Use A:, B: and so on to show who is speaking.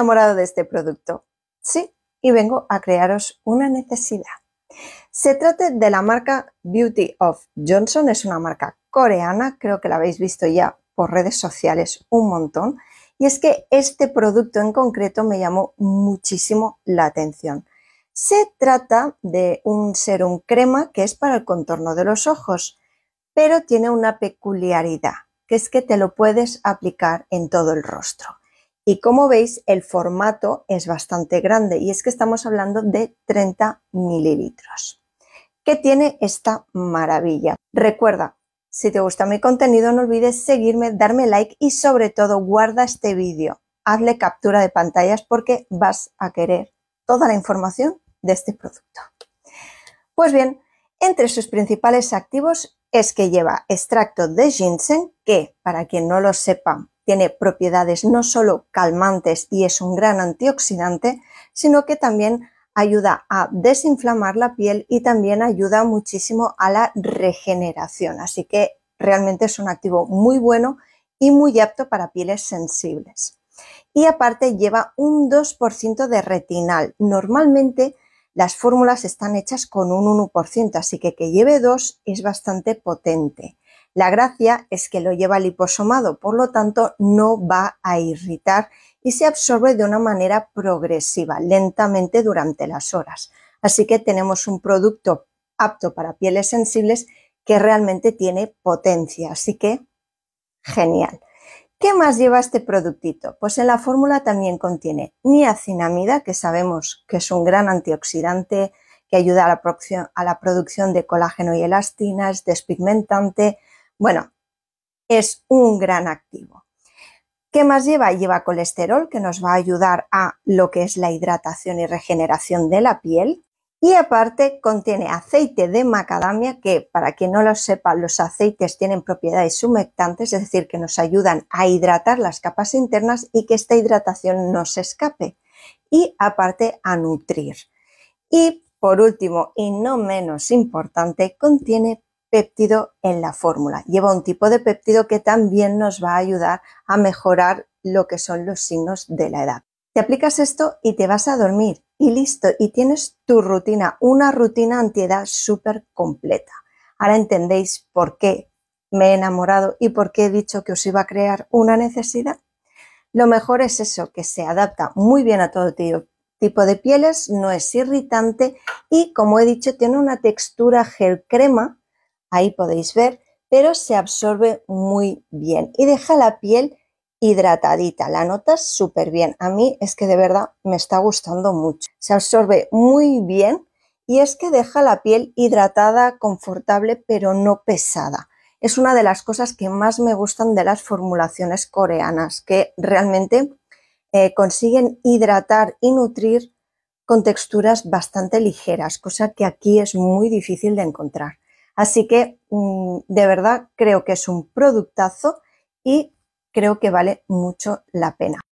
A: enamorado de este producto. Sí, y vengo a crearos una necesidad. Se trata de la marca Beauty of Johnson, es una marca coreana, creo que la habéis visto ya por redes sociales un montón, y es que este producto en concreto me llamó muchísimo la atención. Se trata de un serum crema que es para el contorno de los ojos, pero tiene una peculiaridad, que es que te lo puedes aplicar en todo el rostro. Y como veis, el formato es bastante grande y es que estamos hablando de 30 mililitros. ¿Qué tiene esta maravilla? Recuerda, si te gusta mi contenido no olvides seguirme, darme like y sobre todo guarda este vídeo. Hazle captura de pantallas porque vas a querer toda la información de este producto. Pues bien, entre sus principales activos es que lleva extracto de ginseng, que para quien no lo sepa tiene propiedades no solo calmantes y es un gran antioxidante, sino que también ayuda a desinflamar la piel y también ayuda muchísimo a la regeneración. Así que realmente es un activo muy bueno y muy apto para pieles sensibles. Y aparte lleva un 2% de retinal. Normalmente las fórmulas están hechas con un 1%, así que que lleve 2 es bastante potente. La gracia es que lo lleva liposomado, por lo tanto no va a irritar y se absorbe de una manera progresiva, lentamente durante las horas. Así que tenemos un producto apto para pieles sensibles que realmente tiene potencia. Así que, genial. ¿Qué más lleva este productito? Pues en la fórmula también contiene niacinamida, que sabemos que es un gran antioxidante que ayuda a la, producción, de colágeno y elastina, es despigmentante, bueno, es un gran activo. ¿Qué más lleva? Lleva colesterol, que nos va a ayudar a lo que es la hidratación y regeneración de la piel. Y aparte contiene aceite de macadamia, que para quien no lo sepa, los aceites tienen propiedades humectantes, es decir, que nos ayudan a hidratar las capas internas y que esta hidratación no se escape. Y aparte a nutrir. Y por último, y no menos importante, contiene péptido en la fórmula. Lleva un tipo de péptido que también nos va a ayudar a mejorar lo que son los signos de la edad. Te aplicas esto y te vas a dormir y listo, y tienes tu rutina, una rutina antiedad súper completa. Ahora entendéis por qué me he enamorado y por qué he dicho que os iba a crear una necesidad. Lo mejor es eso, que se adapta muy bien a todo tipo de pieles, no es irritante y como he dicho tiene una textura gel crema ahí podéis ver, pero se absorbe muy bien y deja la piel hidratadita, la notas súper bien. A mí es que de verdad me está gustando mucho. Se absorbe muy bien y es que deja la piel hidratada, confortable, pero no pesada. Es una de las cosas que más me gustan de las formulaciones coreanas, que realmente eh, consiguen hidratar y nutrir con texturas bastante ligeras, cosa que aquí es muy difícil de encontrar. Así que mm, de verdad creo que es un productazo y creo que vale mucho la pena.